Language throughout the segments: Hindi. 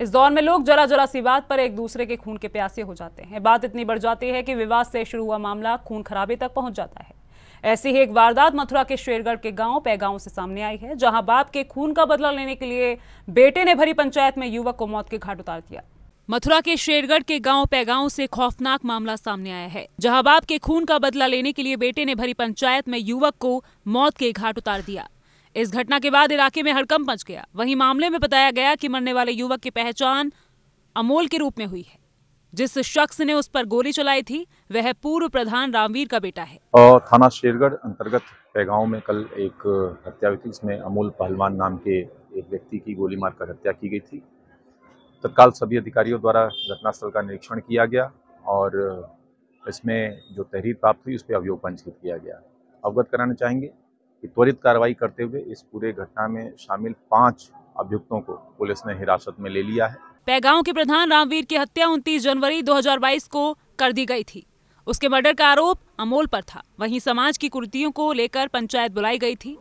इस दौर में लोग जरा जरा सी बात पर एक दूसरे के खून के प्यासे हो जाते हैं बात इतनी बढ़ जाती है कि विवाद से शुरू हुआ मामला खून खराबे तक पहुंच जाता है ऐसी ही एक वारदात मथुरा के शेरगढ़ के गांव पैगांव से सामने आई है जहां बाप के खून का बदला लेने के लिए बेटे ने भरी पंचायत में युवक को मौत के घाट उतार दिया मथुरा के शेरगढ़ के गांव पैगांव से खौफनाक मामला सामने आया है जहां बाप के खून का बदला लेने के लिए बेटे ने भरी पंचायत में युवक को मौत के घाट उतार दिया इस घटना के बाद इलाके में हड़कंप मच गया वहीं मामले में बताया गया कि मरने वाले युवक की पहचान अमोल के रूप में हुई है जिस शख्स ने उस पर गोली चलाई थी वह पूर्व प्रधान रामवीर का बेटा है और थाना शेरगढ़ अंतर्गत पैगांव में कल एक हत्या हुई थी जिसमें अमोल पहलवान नाम के एक व्यक्ति की गोली मारकर हत्या की गई थी तत्काल सभी अधिकारियों द्वारा घटनास्थल का निरीक्षण किया गया और इसमें जो तहरीर प्राप्त हुई उस पर अभियोग पंजीकृत किया गया अवगत कराना चाहेंगे कि त्वरित कार्रवाई करते हुए इस पूरे घटना में शामिल पाँच अभियुक्तों को पुलिस ने हिरासत में ले लिया है पैगांव के प्रधान रामवीर की हत्या 29 जनवरी 2022 को कर दी गई थी उसके मर्डर का आरोप अमोल पर था वहीं समाज की कुर्तियों को लेकर पंचायत बुलाई गई थी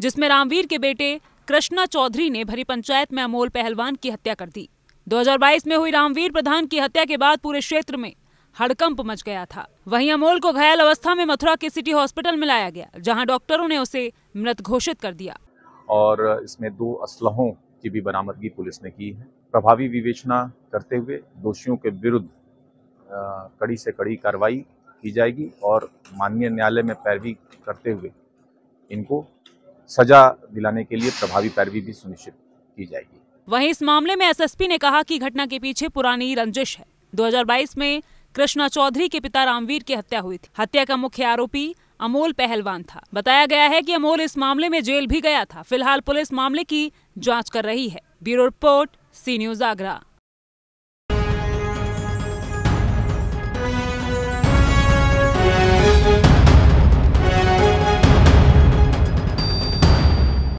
जिसमें रामवीर के बेटे कृष्णा चौधरी ने भरी पंचायत में अमोल पहलवान की हत्या कर दी 2022 में हुई रामवीर प्रधान की हत्या के बाद पूरे क्षेत्र में हड़कंप मच गया था वहीं अमोल को घायल अवस्था में मथुरा के सिटी हॉस्पिटल में लाया गया जहां डॉक्टरों ने उसे मृत घोषित कर दिया और इसमें दो असलहों की भी बरामदगी पुलिस ने की है प्रभावी विवेचना करते हुए दोषियों के विरुद्ध कड़ी से कड़ी कार्रवाई की जाएगी और माननीय न्यायालय में पैरवी करते हुए इनको सजा दिलाने के लिए प्रभावी पैरवी भी सुनिश्चित की जाएगी वहीं इस मामले में एसएसपी ने कहा कि घटना के पीछे पुरानी रंजिश है 2022 में कृष्णा चौधरी के पिता रामवीर की हत्या हुई थी हत्या का मुख्य आरोपी अमोल पहलवान था बताया गया है कि अमोल इस मामले में जेल भी गया था फिलहाल पुलिस मामले की जांच कर रही है bureau report C news Agra